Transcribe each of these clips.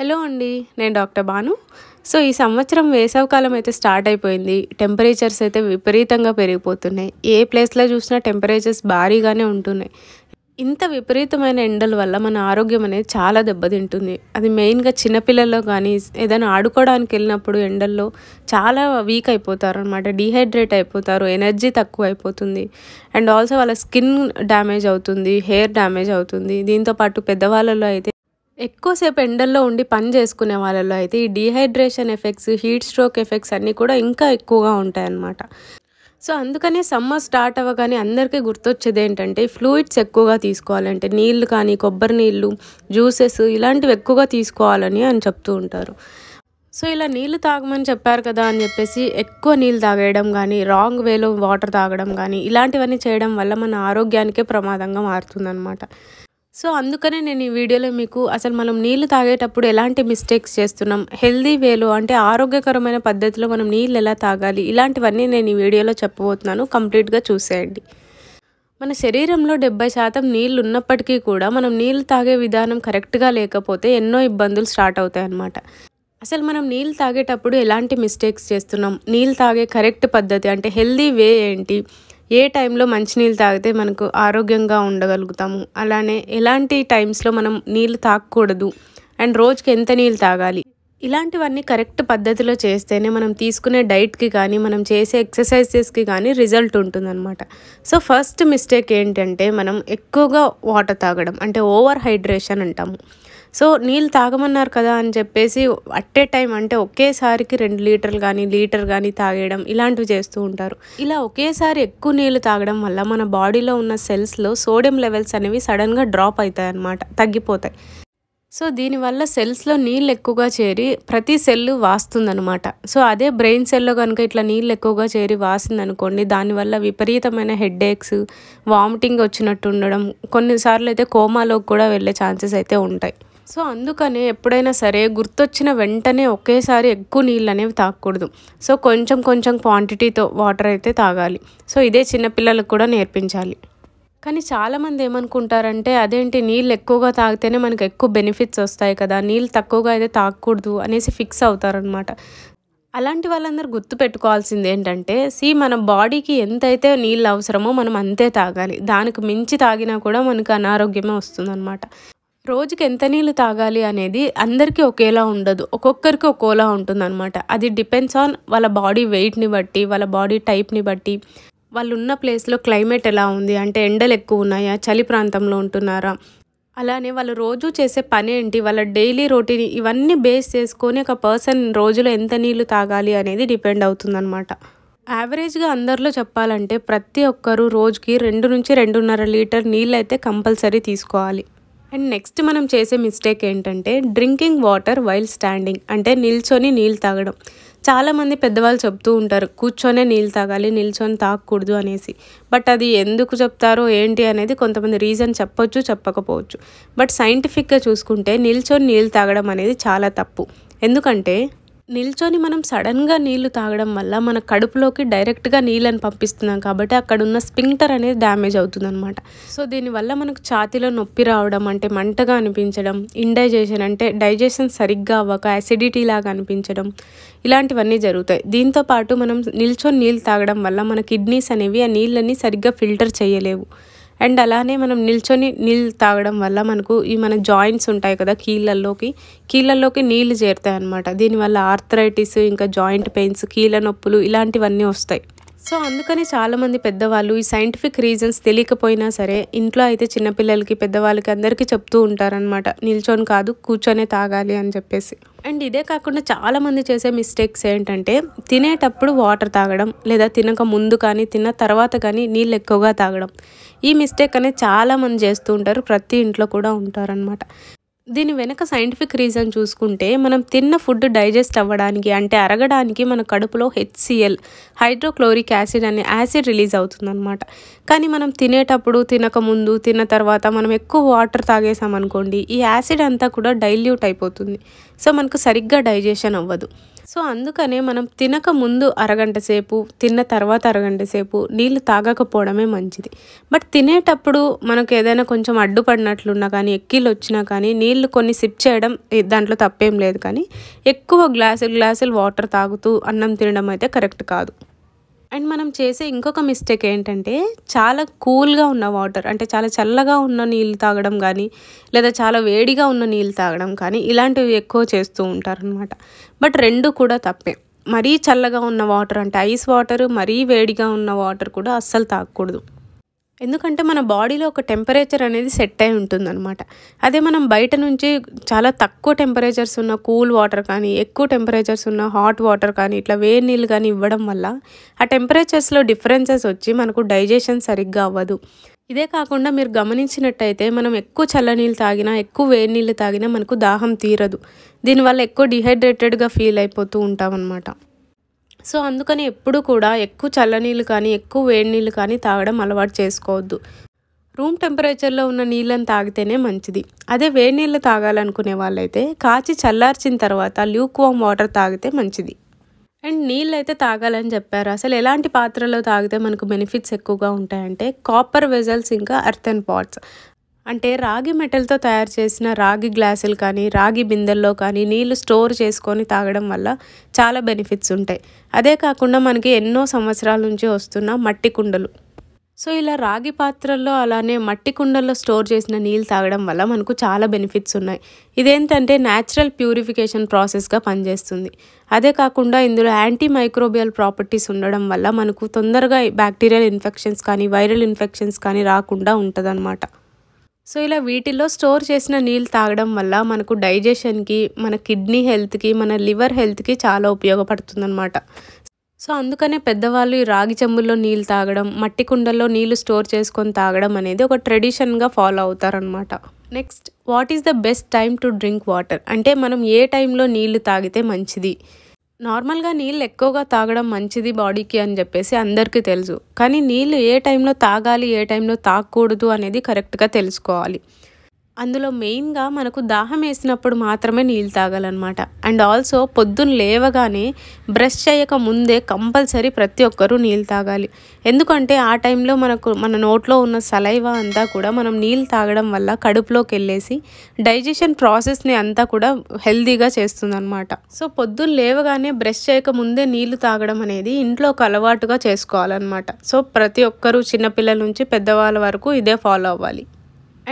hello అండి నేను doctor Banu so ఈ సంవత్సరం వేసవికాలం అయితే స్టార్ట్ అయిపోయింది టెంపరేచర్స్ అయితే విపరీతంగా పెరిగిపోతున్నాయి ఏ ప్లేస్లో చూసినా టెంపరేచర్స్ భారీగానే ఉంటున్నాయి ఇంత విపరీతమైన ఎండల వల్ల మన ఆరోగ్యం అనేది చాలా దెబ్బతింటుంది అది మెయిన్గా చిన్నపిల్లల్లో కానీ ఏదైనా ఆడుకోవడానికి వెళ్ళినప్పుడు ఎండల్లో చాలా వీక్ అయిపోతారు అనమాట డీహైడ్రేట్ అయిపోతారు ఎనర్జీ తక్కువ అయిపోతుంది అండ్ ఆల్సో వాళ్ళ స్కిన్ డ్యామేజ్ అవుతుంది హెయిర్ డ్యామేజ్ అవుతుంది దీంతోపాటు పెద్దవాళ్ళలో అయితే ఎక్కువసేపు ఎండల్లో ఉండి పని చేసుకునే వాళ్ళలో అయితే ఈ dehydration effects heat stroke effects అన్నీ కూడా ఇంకా ఎక్కువగా ఉంటాయన్నమాట సో అందుకనే సమ్మర్ స్టార్ట్ అవ్వగానే అందరికీ గుర్తొచ్చేది ఏంటంటే ఫ్లూయిడ్స్ ఎక్కువగా తీసుకోవాలంటే నీళ్ళు కానీ కొబ్బరి నీళ్ళు జ్యూసెస్ ఇలాంటివి ఎక్కువగా తీసుకోవాలని అని చెప్తూ ఉంటారు సో ఇలా నీళ్ళు తాగమని చెప్పారు కదా అని చెప్పేసి ఎక్కువ నీళ్ళు తాగేయడం కానీ రాంగ్ వేలో వాటర్ తాగడం కానీ ఇలాంటివన్నీ చేయడం వల్ల మన ఆరోగ్యానికే ప్రమాదంగా మారుతుందన్నమాట సో అందుకనే నేను ఈ వీడియోలో మీకు అసలు మనం నీళ్లు తాగేటప్పుడు ఎలాంటి మిస్టేక్స్ చేస్తున్నాం హెల్దీ వేలో అంటే ఆరోగ్యకరమైన పద్ధతిలో మనం నీళ్ళు ఎలా తాగాలి ఇలాంటివన్నీ నేను ఈ వీడియోలో చెప్పబోతున్నాను కంప్లీట్గా చూసేయండి మన శరీరంలో డెబ్బై శాతం నీళ్ళు ఉన్నప్పటికీ కూడా మనం నీళ్ళు తాగే విధానం కరెక్ట్గా లేకపోతే ఎన్నో ఇబ్బందులు స్టార్ట్ అవుతాయి అన్నమాట అసలు మనం నీళ్ళు తాగేటప్పుడు ఎలాంటి మిస్టేక్స్ చేస్తున్నాం నీళ్ళు తాగే కరెక్ట్ పద్ధతి అంటే హెల్దీ వే ఏంటి ఏ టైంలో మంచినీళ్ళు తాగితే మనకు ఆరోగ్యంగా ఉండగలుగుతాము అలానే ఎలాంటి టైమ్స్లో మనం నీళ్ళు తాగకూడదు అండ్ రోజుకి ఎంత నీళ్ళు తాగాలి ఇలాంటివన్నీ కరెక్ట్ పద్ధతిలో చేస్తేనే మనం తీసుకునే డైట్కి కానీ మనం చేసే ఎక్సర్సైజెస్కి కానీ రిజల్ట్ ఉంటుందన్నమాట సో ఫస్ట్ మిస్టేక్ ఏంటంటే మనం ఎక్కువగా వాటర్ తాగడం అంటే ఓవర్ హైడ్రేషన్ అంటాము సో నీళ్ళు తాగమన్నారు కదా అని చెప్పేసి అట్ ఏ టైం అంటే ఒకేసారికి రెండు లీటర్లు కానీ లీటర్ కానీ తాగేయడం ఇలాంటివి చేస్తూ ఉంటారు ఇలా ఒకేసారి ఎక్కువ నీళ్ళు తాగడం వల్ల మన బాడీలో ఉన్న సెల్స్లో సోడియం లెవెల్స్ అనేవి సడన్గా డ్రాప్ అవుతాయి అన్నమాట తగ్గిపోతాయి సో దీనివల్ల సెల్స్లో నీళ్ళు ఎక్కువగా చేరి ప్రతి సెల్ వాస్తుందనమాట సో అదే బ్రెయిన్ సెల్లో కనుక ఇట్లా నీళ్ళు ఎక్కువగా చేరి వాసిందనుకోండి దానివల్ల విపరీతమైన హెడ్ఏక్స్ వామిటింగ్ వచ్చినట్టు ఉండడం కొన్నిసార్లు అయితే కోమాలోకి కూడా వెళ్ళే ఛాన్సెస్ అయితే ఉంటాయి సో అందుకనే ఎప్పుడైనా సరే గుర్తొచ్చిన వెంటనే ఒకేసారి ఎక్కువ నీళ్ళు అనేవి తాగకూడదు సో కొంచెం కొంచెం క్వాంటిటీతో వాటర్ అయితే తాగాలి సో ఇదే చిన్నపిల్లలకు కూడా నేర్పించాలి కానీ చాలామంది ఏమనుకుంటారంటే అదేంటి నీళ్ళు ఎక్కువగా తాగితేనే మనకు ఎక్కువ బెనిఫిట్స్ వస్తాయి కదా నీళ్ళు తక్కువగా అయితే తాగకూడదు అనేసి ఫిక్స్ అవుతారనమాట అలాంటి వాళ్ళందరూ గుర్తుపెట్టుకోవాల్సింది ఏంటంటే సి మన బాడీకి ఎంతైతే నీళ్ళు అవసరమో మనం అంతే తాగాలి దానికి మించి తాగినా కూడా మనకు అనారోగ్యమే వస్తుందన్నమాట రోజుకి ఎంత నీళ్ళు తాగాలి అనేది అందరికీ ఒకేలా ఉండదు ఒక్కొక్కరికి ఒక్కోలా ఉంటుందన్నమాట అది డిపెండ్స్ ఆన్ వాళ్ళ బాడీ వెయిట్ని బట్టి వాళ్ళ బాడీ టైప్ని బట్టి వాళ్ళు ఉన్న ప్లేస్లో క్లైమేట్ ఎలా ఉంది అంటే ఎండలు ఎక్కువ ఉన్నాయా చలి ప్రాంతంలో ఉంటున్నారా అలానే వాళ్ళు రోజు చేసే పని ఏంటి వాళ్ళ డైలీ రొటీన్ ఇవన్నీ బేస్ చేసుకొని ఒక పర్సన్ రోజులో ఎంత నీళ్ళు తాగాలి అనేది డిపెండ్ అవుతుందన్నమాట యావరేజ్గా అందరిలో చెప్పాలంటే ప్రతి ఒక్కరూ రోజుకి రెండు నుంచి రెండున్నర లీటర్ నీళ్ళు అయితే కంపల్సరీ తీసుకోవాలి అండ్ నెక్స్ట్ మనం చేసే మిస్టేక్ ఏంటంటే డ్రింకింగ్ వాటర్ వైల్ స్టాండింగ్ అంటే నిల్చొని నీళ్ళు తాగడం చాలామంది పెద్దవాళ్ళు చెప్తూ ఉంటారు కూర్చొనే నీళ్ళు తాగాలి నిల్చొని తాగకూడదు అనేసి బట్ అది ఎందుకు చెప్తారో ఏంటి అనేది కొంతమంది రీజన్ చెప్పొచ్చు చెప్పకపోవచ్చు బట్ సైంటిఫిక్గా చూసుకుంటే నిల్చొని నీళ్ళు తాగడం అనేది చాలా తప్పు ఎందుకంటే నిల్చొని మనం సడన్గా నీళ్లు తాగడం వల్ల మన కడుపులోకి డైరెక్ట్గా నీళ్ళని పంపిస్తున్నాం కాబట్టి అక్కడ ఉన్న స్పింక్టర్ అనేది డ్యామేజ్ అవుతుంది అనమాట సో దీనివల్ల మనకు ఛాతిలో నొప్పి రావడం అంటే మంటగా అనిపించడం ఇండైజేషన్ అంటే డైజెషన్ సరిగ్గా అవ్వక యాసిడిటీ లాగా అనిపించడం ఇలాంటివన్నీ జరుగుతాయి దీంతోపాటు మనం నిల్చొని నీళ్ళు తాగడం వల్ల మన కిడ్నీస్ అనేవి ఆ నీళ్ళని సరిగ్గా ఫిల్టర్ చేయలేవు అండ్ అలానే మనం నిల్చొని నీళ్ళు తాగడం వల్ల మనకు ఈ మన జాయింట్స్ ఉంటాయి కదా కీళ్ళల్లోకి కీళ్ళల్లోకి నీళ్ళు చేరుతాయి అనమాట దీనివల్ల ఆర్థరైటిస్ ఇంకా జాయింట్ పెయిన్స్ కీళ్ళ నొప్పులు ఇలాంటివన్నీ వస్తాయి సో అందుకని చాలామంది పెద్దవాళ్ళు ఈ సైంటిఫిక్ రీజన్స్ తెలియకపోయినా సరే ఇంట్లో అయితే చిన్నపిల్లలకి పెద్దవాళ్ళకి అందరికీ చెప్తూ ఉంటారనమాట నిల్చొని కాదు కూర్చొనే తాగాలి అని చెప్పేసి అండ్ ఇదే కాకుండా చాలామంది చేసే మిస్టేక్స్ ఏంటంటే తినేటప్పుడు వాటర్ తాగడం లేదా తినక ముందు కానీ తిన్న తర్వాత కానీ నీళ్ళు ఎక్కువగా తాగడం ఈ మిస్టేక్ అనేది చాలామంది చేస్తూ ఉంటారు ప్రతి ఇంట్లో కూడా ఉంటారనమాట దీని వెనక సైంటిఫిక్ రీజన్ చూసుకుంటే మనం తిన్న ఫుడ్ డైజెస్ట్ అవ్వడానికి అంటే అరగడానికి మన కడుపులో హెచ్సిఎల్ హైడ్రోక్లోరిక్ యాసిడ్ అనే యాసిడ్ రిలీజ్ అవుతుందన్నమాట కానీ మనం తినేటప్పుడు తినకముందు తిన్న తర్వాత మనం ఎక్కువ వాటర్ తాగేసామనుకోండి ఈ యాసిడ్ అంతా కూడా డైల్యూట్ అయిపోతుంది సో మనకు సరిగ్గా డైజెషన్ అవ్వదు సో అందుకనే మనం తినక ముందు అరగంట సేపు తిన్న తర్వాత అరగంట సేపు నీళ్ళు తాగకపోవడమే మంచిది బట్ తినేటప్పుడు మనకు ఏదైనా కొంచెం అడ్డుపడినట్లున్నా కానీ ఎక్కిలు వచ్చినా కానీ నీళ్ళు కొన్ని సిప్ చేయడం దాంట్లో తప్పేం లేదు కానీ ఎక్కువ గ్లాసు గ్లాసులు వాటర్ తాగుతూ అన్నం తినడం అయితే కరెక్ట్ కాదు అండ్ మనం చేసే ఇంకొక మిస్టేక్ ఏంటంటే చాలా కూల్గా ఉన్న వాటర్ అంటే చాలా చల్లగా ఉన్న నీళ్ళు తాగడం కానీ లేదా చాలా వేడిగా ఉన్న నీళ్ళు తాగడం కానీ ఇలాంటివి ఎక్కువ చేస్తూ ఉంటారనమాట బట్ రెండు కూడా తప్పే మరీ చల్లగా ఉన్న వాటర్ అంటే ఐస్ వాటర్ మరీ వేడిగా ఉన్న వాటర్ కూడా అస్సలు తాగకూడదు ఎందుకంటే మన బాడీలో ఒక టెంపరేచర్ అనేది సెట్ అయి ఉంటుందన్నమాట అదే మనం బయట నుంచి చాలా తక్కువ టెంపరేచర్స్ ఉన్న కూల్ వాటర్ కానీ ఎక్కువ టెంపరేచర్స్ ఉన్న హాట్ వాటర్ కానీ ఇట్లా వేడి నీళ్ళు కానీ ఇవ్వడం వల్ల ఆ టెంపరేచర్స్లో డిఫరెన్సెస్ వచ్చి మనకు డైజెషన్ సరిగ్గా అవ్వదు ఇదే కాకుండా మీరు గమనించినట్టయితే మనం ఎక్కువ చల్లనీళ్ళు తాగినా ఎక్కువ వేడి నీళ్ళు తాగినా మనకు దాహం తీరదు దీనివల్ల ఎక్కువ డిహైడ్రేటెడ్గా ఫీల్ అయిపోతూ ఉంటామన్నమాట సో అందుకని ఎప్పుడు కూడా ఎక్కువ చల్లనీళ్ళు కానీ ఎక్కువ వేడి నీళ్ళు కానీ తాగడం అలవాటు చేసుకోవద్దు రూమ్ టెంపరేచర్లో ఉన్న నీళ్ళని తాగితేనే మంచిది అదే వేడి నీళ్ళు తాగాలనుకునే వాళ్ళైతే కాచి చల్లార్చిన తర్వాత ల్యూక్ వామ్ వాటర్ తాగితే మంచిది అండ్ నీళ్ళు అయితే తాగాలని చెప్పారు అసలు ఎలాంటి పాత్రలో తాగితే మనకు బెనిఫిట్స్ ఎక్కువగా ఉంటాయంటే కాపర్ వెజల్స్ ఇంకా అర్థన్ పాట్స్ అంటే రాగి మెటల్తో తయారు చేసిన రాగి గ్లాసులు కానీ రాగి బిందెల్లో కానీ నీళ్లు స్టోర్ చేసుకొని తాగడం వల్ల చాలా బెనిఫిట్స్ ఉంటాయి అదే కాకుండా మనకి ఎన్నో సంవత్సరాల నుంచి వస్తున్న మట్టి కుండలు సో ఇలా రాగి పాత్రల్లో అలానే మట్టి కుండల్లో స్టోర్ చేసిన నీళ్ళు తాగడం వల్ల మనకు చాలా బెనిఫిట్స్ ఉన్నాయి ఇదేంటంటే న్యాచురల్ ప్యూరిఫికేషన్ ప్రాసెస్గా పనిచేస్తుంది అదే కాకుండా ఇందులో యాంటీ మైక్రోబియల్ ప్రాపర్టీస్ ఉండడం వల్ల మనకు తొందరగా బ్యాక్టీరియల్ ఇన్ఫెక్షన్స్ కానీ వైరల్ ఇన్ఫెక్షన్స్ కానీ రాకుండా ఉంటుంది సో ఇలా వీటిల్లో స్టోర్ చేసిన నీళ్ళు తాగడం వల్ల మనకు డైజెషన్కి మన కిడ్నీ హెల్త్కి మన లివర్ హెల్త్కి చాలా ఉపయోగపడుతుందన్నమాట సో అందుకనే పెద్దవాళ్ళు ఈ రాగి చెంబుల్లో నీళ్ళు తాగడం మట్టి కుండల్లో నీళ్ళు స్టోర్ చేసుకొని తాగడం అనేది ఒక ట్రెడిషన్గా ఫాలో అవుతారనమాట next what is the best time to drink water అంటే మనం ఏ టైంలో నీళ్లు తాగితే మంచిది నార్మల్గా నీళ్ళు ఎక్కువగా తాగడం మంచిది బాడీకి అని చెప్పేసి అందరికీ తెలుసు కానీ నీళ్ళు ఏ టైంలో తాగాలి ఏ టైంలో తాగకూడదు అనేది కరెక్ట్గా తెలుసుకోవాలి అందులో మెయిన్గా మనకు దాహం వేసినప్పుడు మాత్రమే నీళ్ళు తాగాలన్నమాట అండ్ ఆల్సో పొద్దున్న లేవగానే బ్రష్ చేయక ముందే కంపల్సరీ ప్రతి ఒక్కరూ నీళ్ళు తాగాలి ఎందుకంటే ఆ టైంలో మనకు మన నోట్లో ఉన్న సలైవా అంతా కూడా మనం నీళ్ళు తాగడం వల్ల కడుపులోకి వెళ్ళేసి డైజెషన్ ప్రాసెస్ని అంతా కూడా హెల్దీగా చేస్తుందన్నమాట సో పొద్దున్న లేవగానే బ్రష్ చేయక ముందే నీళ్లు తాగడం అనేది ఇంట్లో ఒక అలవాటుగా చేసుకోవాలన్నమాట సో ప్రతి ఒక్కరూ చిన్నపిల్లల నుంచి పెద్దవాళ్ళ వరకు ఇదే ఫాలో అవ్వాలి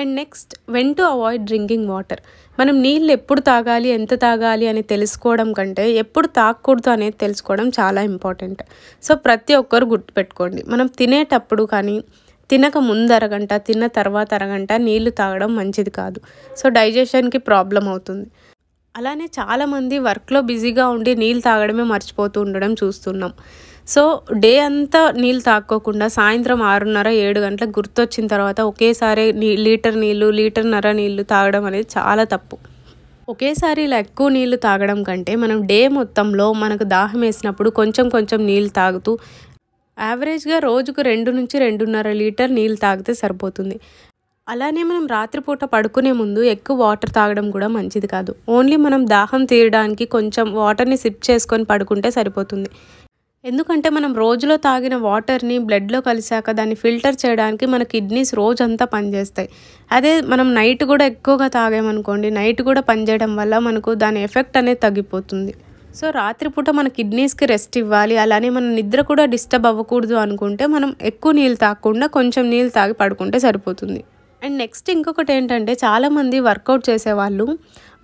and next when to avoid drinking water మనం నీళ్ళు ఎప్పుడు తాగాలి ఎంత తాగాలి అని తెలుసుకోవడం కంటే ఎప్పుడు తాగకూడదు అనేది తెలుసుకోవడం చాలా ఇంపార్టెంట్ సో ప్రతి ఒక్కరు గుర్తుపెట్టుకోండి మనం తినేటప్పుడు కానీ తినక ముందు అరగంట తిన్న తర్వాత అరగంట నీళ్లు తాగడం మంచిది కాదు సో డైజెషన్కి ప్రాబ్లం అవుతుంది అలానే చాలామంది వర్క్లో బిజీగా ఉండి నీళ్ళు తాగడమే మర్చిపోతూ ఉండడం చూస్తున్నాం సో డే అంతా నీళ్ళు తాక్కోకుండా సాయంత్రం ఆరున్నర ఏడు గంటలకు గుర్తొచ్చిన తర్వాత ఒకేసారి నీ లీటర్ నీళ్ళు లీటర్న్నర నీళ్ళు తాగడం అనేది చాలా తప్పు ఒకేసారి ఇలా ఎక్కువ నీళ్లు తాగడం కంటే మనం డే మొత్తంలో మనకు దాహం వేసినప్పుడు కొంచెం కొంచెం నీళ్ళు తాగుతూ యావరేజ్గా రోజుకు రెండు నుంచి రెండున్నర లీటర్ నీళ్ళు తాగితే సరిపోతుంది అలానే మనం రాత్రిపూట పడుకునే ముందు ఎక్కువ వాటర్ తాగడం కూడా మంచిది కాదు ఓన్లీ మనం దాహం తీయడానికి కొంచెం వాటర్ని సిప్ చేసుకొని పడుకుంటే సరిపోతుంది ఎందుకంటే మనం రోజులో తాగిన వాటర్ని బ్లడ్లో కలిసాక దాన్ని ఫిల్టర్ చేయడానికి మన కిడ్నీస్ రోజంతా పనిచేస్తాయి అదే మనం నైట్ కూడా ఎక్కువగా తాగామనుకోండి నైట్ కూడా పనిచేయడం వల్ల మనకు దాని ఎఫెక్ట్ అనేది తగ్గిపోతుంది సో రాత్రిపూట మన కిడ్నీస్కి రెస్ట్ ఇవ్వాలి అలానే మన నిద్ర కూడా డిస్టర్బ్ అవ్వకూడదు అనుకుంటే మనం ఎక్కువ నీళ్ళు తాగకుండా కొంచెం నీళ్ళు తాగి పడుకుంటే సరిపోతుంది అండ్ నెక్స్ట్ ఇంకొకటి ఏంటంటే చాలామంది వర్కౌట్ చేసేవాళ్ళు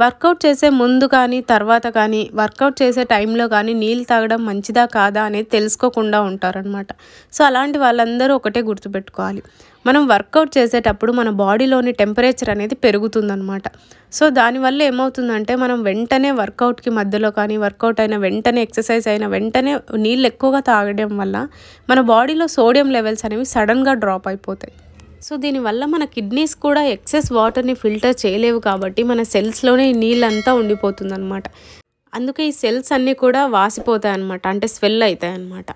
వర్కౌట్ చేసే ముందు కానీ తర్వాత కానీ వర్కౌట్ చేసే టైంలో కానీ నీళ్ళు తాగడం మంచిదా కాదా అనేది తెలుసుకోకుండా ఉంటారనమాట సో అలాంటి వాళ్ళందరూ ఒకటే గుర్తుపెట్టుకోవాలి మనం వర్కౌట్ చేసేటప్పుడు మన బాడీలోని టెంపరేచర్ అనేది పెరుగుతుందనమాట సో దానివల్ల ఏమవుతుందంటే మనం వెంటనే వర్కౌట్కి మధ్యలో కానీ వర్కౌట్ అయిన వెంటనే ఎక్సర్సైజ్ అయిన వెంటనే నీళ్ళు ఎక్కువగా తాగడం వల్ల మన బాడీలో సోడియం లెవెల్స్ అనేవి సడన్గా డ్రాప్ అయిపోతాయి సో దీనివల్ల మన కిడ్నీస్ కూడా ఎక్సెస్ వాటర్ని ఫిల్టర్ చేయలేవు కాబట్టి మన సెల్స్లోనే నీళ్ళంతా ఉండిపోతుంది అనమాట అందుకే ఈ సెల్స్ అన్నీ కూడా వాసిపోతాయి అనమాట అంటే స్వెల్ అవుతాయి అనమాట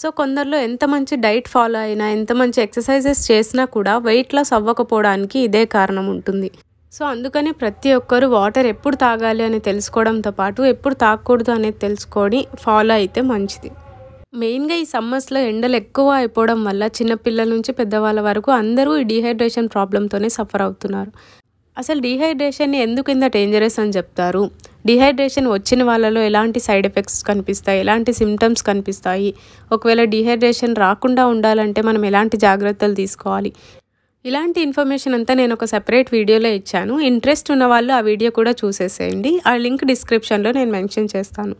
సో కొందరిలో ఎంత మంచి డైట్ ఫాలో అయినా ఎంత మంచి ఎక్సర్సైజెస్ చేసినా కూడా వెయిట్ లాస్ అవ్వకపోవడానికి ఇదే కారణం ఉంటుంది సో అందుకనే ప్రతి ఒక్కరు వాటర్ ఎప్పుడు తాగాలి అని తెలుసుకోవడంతో పాటు ఎప్పుడు తాగకూడదు అనేది తెలుసుకొని ఫాలో అయితే మంచిది మెయిన్గా ఈ సమ్మర్స్లో ఎండలు ఎక్కువ అయిపోవడం వల్ల చిన్నపిల్లల నుంచి పెద్దవాళ్ళ వరకు అందరూ ఈ డీహైడ్రేషన్ ప్రాబ్లంతోనే సఫర్ అవుతున్నారు అసలు డీహైడ్రేషన్ ఎందుకు ఇంత డేంజరస్ అని చెప్తారు డీహైడ్రేషన్ వచ్చిన వాళ్ళలో ఎలాంటి సైడ్ ఎఫెక్ట్స్ కనిపిస్తాయి ఎలాంటి సిమ్టమ్స్ కనిపిస్తాయి ఒకవేళ డీహైడ్రేషన్ రాకుండా ఉండాలంటే మనం ఎలాంటి జాగ్రత్తలు తీసుకోవాలి ఇలాంటి ఇన్ఫర్మేషన్ అంతా నేను ఒక సెపరేట్ వీడియోలో ఇచ్చాను ఇంట్రెస్ట్ ఉన్న వాళ్ళు ఆ వీడియో కూడా చూసేసేయండి ఆ లింక్ డిస్క్రిప్షన్లో నేను మెన్షన్ చేస్తాను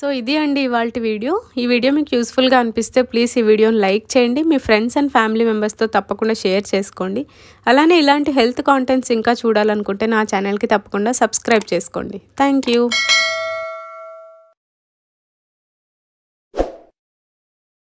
సో ఇది అండి ఇవాళ వీడియో ఈ వీడియో మీకు యూస్ఫుల్గా అనిపిస్తే ప్లీజ్ ఈ వీడియోని లైక్ చేయండి మీ ఫ్రెండ్స్ అండ్ ఫ్యామిలీ మెంబర్స్తో తప్పకుండా షేర్ చేసుకోండి అలానే ఇలాంటి హెల్త్ కాంటెంట్స్ ఇంకా చూడాలనుకుంటే నా ఛానల్కి తప్పకుండా సబ్స్క్రైబ్ చేసుకోండి థ్యాంక్